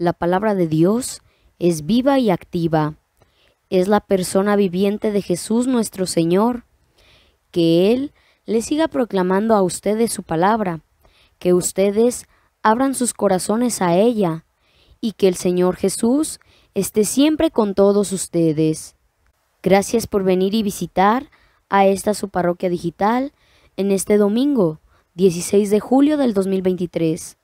La palabra de Dios es viva y activa. Es la persona viviente de Jesús nuestro Señor. Que Él le siga proclamando a ustedes su palabra, que ustedes abran sus corazones a ella y que el Señor Jesús esté siempre con todos ustedes. Gracias por venir y visitar a esta su parroquia digital en este domingo 16 de julio del 2023.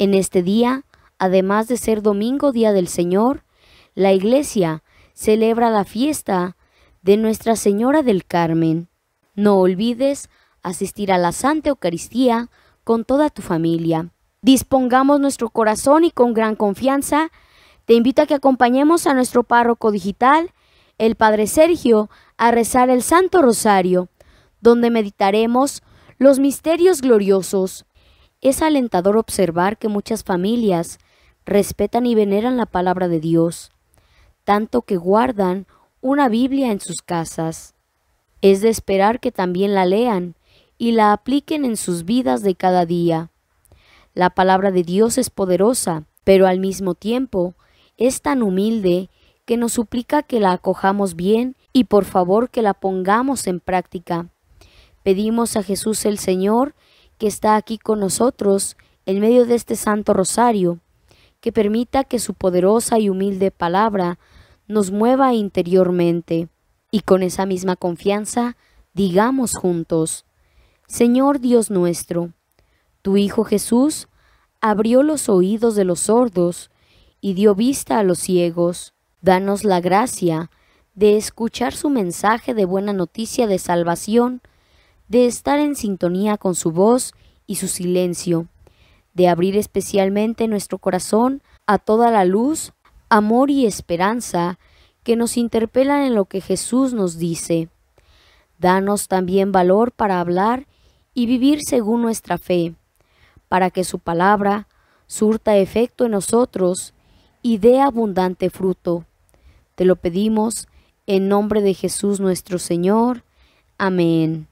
En este día Además de ser domingo, día del Señor, la iglesia celebra la fiesta de Nuestra Señora del Carmen. No olvides asistir a la Santa Eucaristía con toda tu familia. Dispongamos nuestro corazón y con gran confianza, te invito a que acompañemos a nuestro párroco digital, el Padre Sergio, a rezar el Santo Rosario, donde meditaremos los misterios gloriosos. Es alentador observar que muchas familias respetan y veneran la palabra de Dios, tanto que guardan una Biblia en sus casas. Es de esperar que también la lean y la apliquen en sus vidas de cada día. La palabra de Dios es poderosa, pero al mismo tiempo es tan humilde que nos suplica que la acojamos bien y por favor que la pongamos en práctica. Pedimos a Jesús el Señor, que está aquí con nosotros en medio de este santo rosario, que permita que su poderosa y humilde palabra nos mueva interiormente. Y con esa misma confianza, digamos juntos, Señor Dios nuestro, tu Hijo Jesús abrió los oídos de los sordos y dio vista a los ciegos. Danos la gracia de escuchar su mensaje de buena noticia de salvación, de estar en sintonía con su voz y su silencio, de abrir especialmente nuestro corazón a toda la luz, amor y esperanza que nos interpelan en lo que Jesús nos dice. Danos también valor para hablar y vivir según nuestra fe, para que su palabra surta efecto en nosotros y dé abundante fruto. Te lo pedimos en nombre de Jesús nuestro Señor. Amén.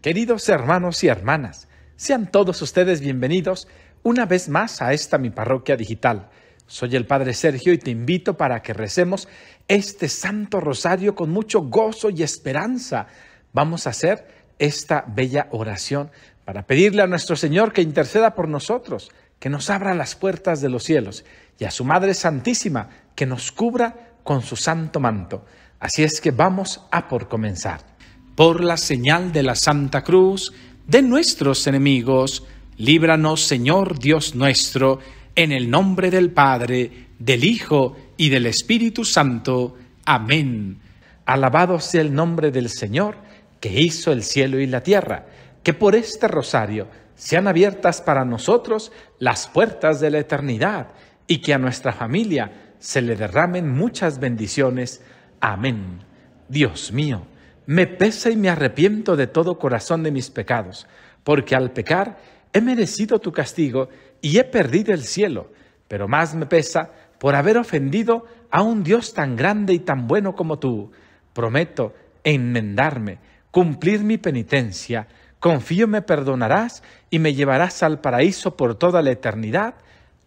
Queridos hermanos y hermanas, sean todos ustedes bienvenidos una vez más a esta mi parroquia digital. Soy el Padre Sergio y te invito para que recemos este Santo Rosario con mucho gozo y esperanza. Vamos a hacer esta bella oración para pedirle a nuestro Señor que interceda por nosotros, que nos abra las puertas de los cielos y a su Madre Santísima que nos cubra con su santo manto. Así es que vamos a por comenzar. Por la señal de la Santa Cruz de nuestros enemigos, Líbranos, Señor Dios nuestro, en el nombre del Padre, del Hijo y del Espíritu Santo. Amén. Alabado sea el nombre del Señor, que hizo el cielo y la tierra, que por este rosario sean abiertas para nosotros las puertas de la eternidad y que a nuestra familia se le derramen muchas bendiciones. Amén. Dios mío, me pesa y me arrepiento de todo corazón de mis pecados, porque al pecar he merecido tu castigo y he perdido el cielo, pero más me pesa por haber ofendido a un Dios tan grande y tan bueno como tú. Prometo enmendarme, cumplir mi penitencia, confío me perdonarás y me llevarás al paraíso por toda la eternidad.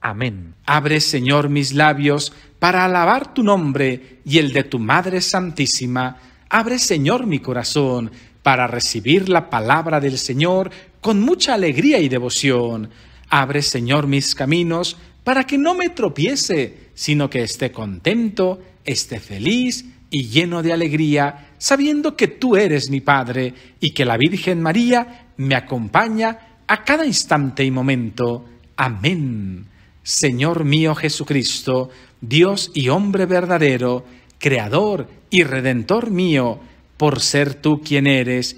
Amén. Abre, Señor, mis labios para alabar tu nombre y el de tu Madre Santísima. Abre, Señor, mi corazón para recibir la palabra del Señor con mucha alegría y devoción. Abre, Señor, mis caminos, para que no me tropiece, sino que esté contento, esté feliz y lleno de alegría, sabiendo que tú eres mi Padre y que la Virgen María me acompaña a cada instante y momento. Amén. Señor mío Jesucristo, Dios y hombre verdadero, Creador y Redentor mío, por ser tú quien eres,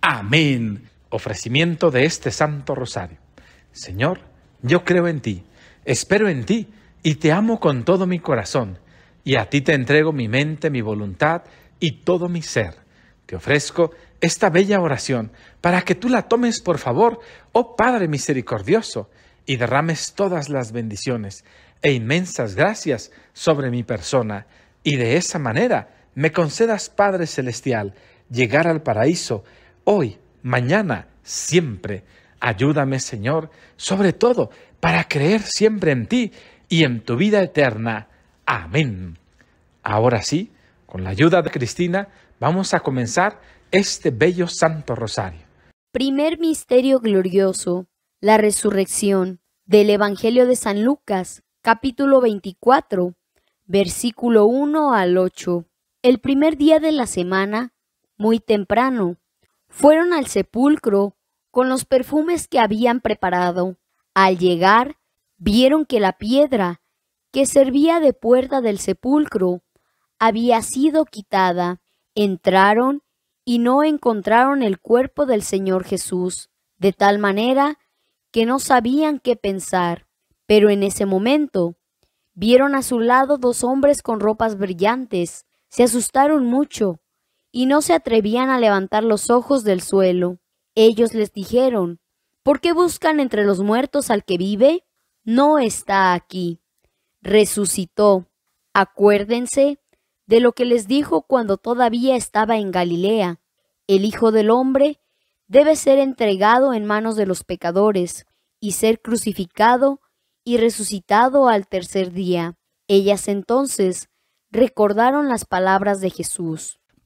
Amén. Ofrecimiento de este Santo Rosario. Señor, yo creo en ti, espero en ti y te amo con todo mi corazón. Y a ti te entrego mi mente, mi voluntad y todo mi ser. Te ofrezco esta bella oración para que tú la tomes por favor, oh Padre misericordioso, y derrames todas las bendiciones e inmensas gracias sobre mi persona, y de esa manera me concedas, Padre Celestial, llegar al paraíso hoy, mañana, siempre. Ayúdame, Señor, sobre todo para creer siempre en ti y en tu vida eterna. Amén. Ahora sí, con la ayuda de Cristina, vamos a comenzar este bello Santo Rosario. Primer Misterio Glorioso, la Resurrección, del Evangelio de San Lucas, capítulo 24, versículo 1 al 8. El primer día de la semana, muy temprano, fueron al sepulcro con los perfumes que habían preparado. Al llegar, vieron que la piedra que servía de puerta del sepulcro había sido quitada. Entraron y no encontraron el cuerpo del Señor Jesús, de tal manera que no sabían qué pensar. Pero en ese momento vieron a su lado dos hombres con ropas brillantes. Se asustaron mucho y no se atrevían a levantar los ojos del suelo. Ellos les dijeron, ¿por qué buscan entre los muertos al que vive? No está aquí. Resucitó. Acuérdense de lo que les dijo cuando todavía estaba en Galilea. El Hijo del Hombre debe ser entregado en manos de los pecadores y ser crucificado y resucitado al tercer día. Ellas entonces recordaron las palabras de Jesús.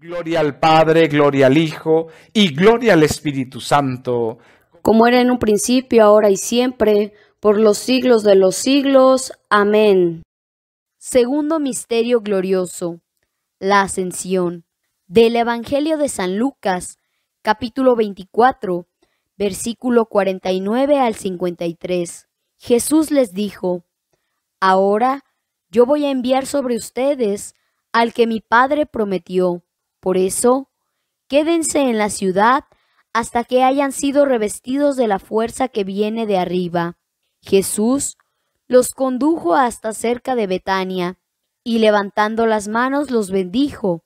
Gloria al Padre, gloria al Hijo y gloria al Espíritu Santo. Como era en un principio, ahora y siempre, por los siglos de los siglos. Amén. Segundo Misterio Glorioso. La Ascensión. Del Evangelio de San Lucas, capítulo 24, versículo 49 al 53. Jesús les dijo, Ahora yo voy a enviar sobre ustedes al que mi Padre prometió por eso, quédense en la ciudad hasta que hayan sido revestidos de la fuerza que viene de arriba. Jesús los condujo hasta cerca de Betania, y levantando las manos los bendijo,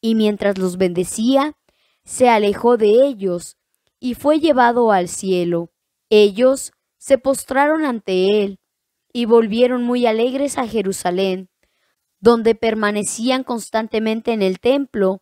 y mientras los bendecía, se alejó de ellos, y fue llevado al cielo. Ellos se postraron ante él, y volvieron muy alegres a Jerusalén, donde permanecían constantemente en el templo,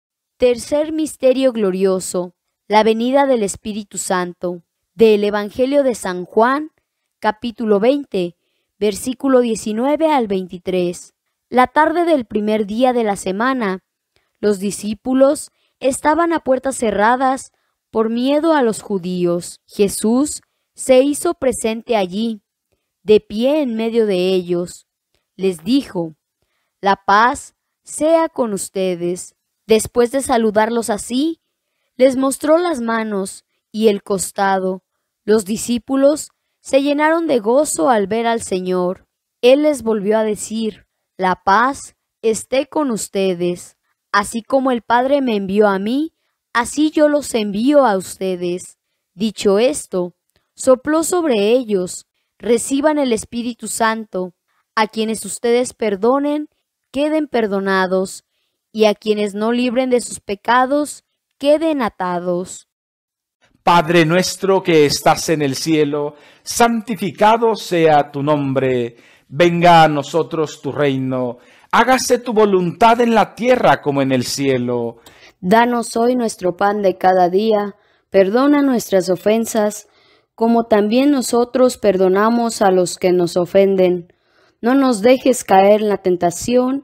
Tercer misterio glorioso, la venida del Espíritu Santo, del Evangelio de San Juan, capítulo 20, versículo 19 al 23. La tarde del primer día de la semana, los discípulos estaban a puertas cerradas por miedo a los judíos. Jesús se hizo presente allí, de pie en medio de ellos. Les dijo, La paz sea con ustedes. Después de saludarlos así, les mostró las manos y el costado. Los discípulos se llenaron de gozo al ver al Señor. Él les volvió a decir, la paz esté con ustedes. Así como el Padre me envió a mí, así yo los envío a ustedes. Dicho esto, sopló sobre ellos, reciban el Espíritu Santo. A quienes ustedes perdonen, queden perdonados, y a quienes no libren de sus pecados queden atados. Padre nuestro que estás en el cielo, santificado sea tu nombre, venga a nosotros tu reino, hágase tu voluntad en la tierra como en el cielo. Danos hoy nuestro pan de cada día, perdona nuestras ofensas, como también nosotros perdonamos a los que nos ofenden. No nos dejes caer en la tentación,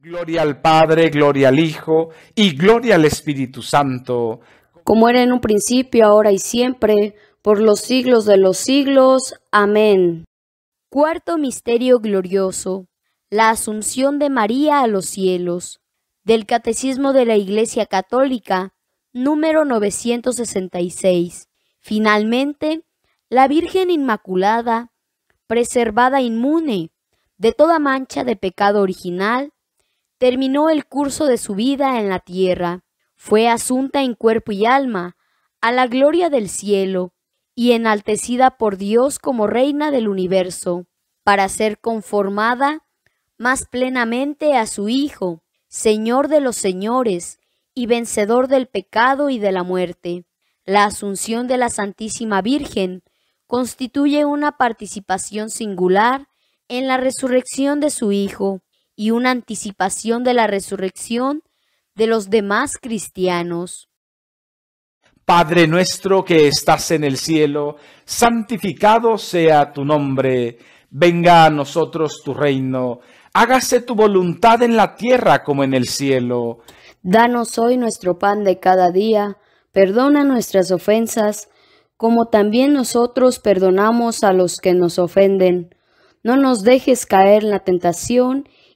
Gloria al Padre, gloria al Hijo y gloria al Espíritu Santo. Como era en un principio, ahora y siempre, por los siglos de los siglos. Amén. Cuarto misterio glorioso. La asunción de María a los cielos. Del Catecismo de la Iglesia Católica, número 966. Finalmente, la Virgen Inmaculada, preservada inmune de toda mancha de pecado original, terminó el curso de su vida en la tierra, fue asunta en cuerpo y alma a la gloria del cielo y enaltecida por Dios como reina del universo, para ser conformada más plenamente a su Hijo, Señor de los señores y vencedor del pecado y de la muerte. La asunción de la Santísima Virgen constituye una participación singular en la resurrección de su Hijo y una anticipación de la resurrección de los demás cristianos. Padre nuestro que estás en el cielo, santificado sea tu nombre, venga a nosotros tu reino, hágase tu voluntad en la tierra como en el cielo. Danos hoy nuestro pan de cada día, perdona nuestras ofensas, como también nosotros perdonamos a los que nos ofenden. No nos dejes caer en la tentación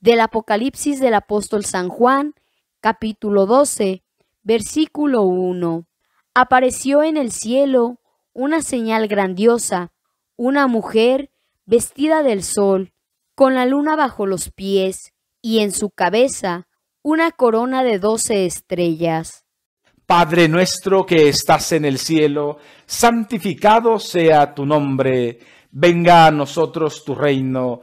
del Apocalipsis del apóstol San Juan, capítulo 12, versículo 1. Apareció en el cielo una señal grandiosa, una mujer vestida del sol, con la luna bajo los pies y en su cabeza una corona de doce estrellas. Padre nuestro que estás en el cielo, santificado sea tu nombre, venga a nosotros tu reino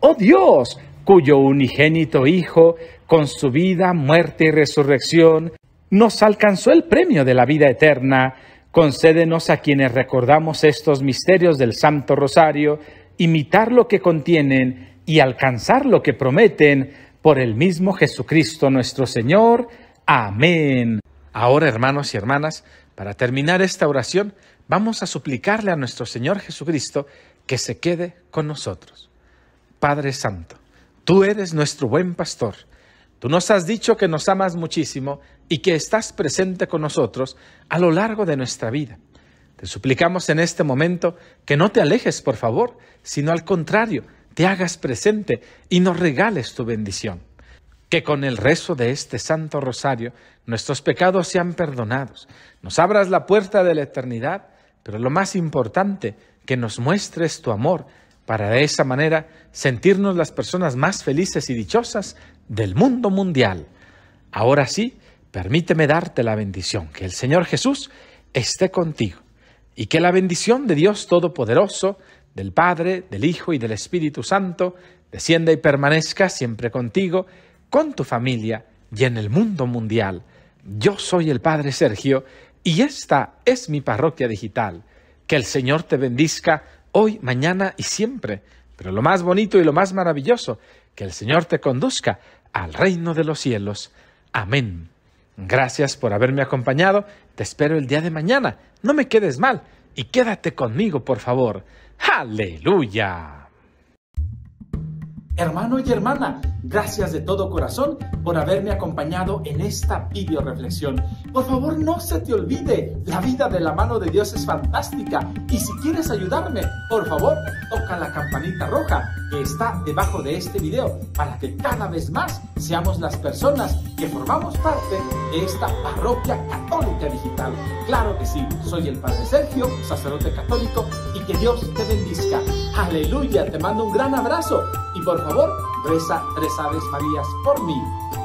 oh Dios, cuyo unigénito Hijo, con su vida, muerte y resurrección, nos alcanzó el premio de la vida eterna, concédenos a quienes recordamos estos misterios del Santo Rosario, imitar lo que contienen y alcanzar lo que prometen por el mismo Jesucristo nuestro Señor. Amén. Ahora, hermanos y hermanas, para terminar esta oración, vamos a suplicarle a nuestro Señor Jesucristo que se quede con nosotros. Padre Santo, tú eres nuestro buen pastor. Tú nos has dicho que nos amas muchísimo y que estás presente con nosotros a lo largo de nuestra vida. Te suplicamos en este momento que no te alejes, por favor, sino al contrario, te hagas presente y nos regales tu bendición. Que con el rezo de este Santo Rosario nuestros pecados sean perdonados, nos abras la puerta de la eternidad, pero lo más importante, que nos muestres tu amor para de esa manera sentirnos las personas más felices y dichosas del mundo mundial. Ahora sí, permíteme darte la bendición, que el Señor Jesús esté contigo y que la bendición de Dios Todopoderoso, del Padre, del Hijo y del Espíritu Santo, descienda y permanezca siempre contigo, con tu familia y en el mundo mundial. Yo soy el Padre Sergio y esta es mi parroquia digital. Que el Señor te bendiga hoy, mañana y siempre. Pero lo más bonito y lo más maravilloso, que el Señor te conduzca al reino de los cielos. Amén. Gracias por haberme acompañado. Te espero el día de mañana. No me quedes mal y quédate conmigo, por favor. Aleluya. Hermano y hermana, gracias de todo corazón por haberme acompañado en esta video reflexión. Por favor, no se te olvide, la vida de la mano de Dios es fantástica y si quieres ayudarme, por favor, toca la campanita roja que está debajo de este video para que cada vez más seamos las personas que formamos parte de esta parroquia católica digital. Claro que sí, soy el Padre Sergio, sacerdote católico, y que Dios te bendiga. Aleluya, te mando un gran abrazo y por favor reza tres aves Marías por mí.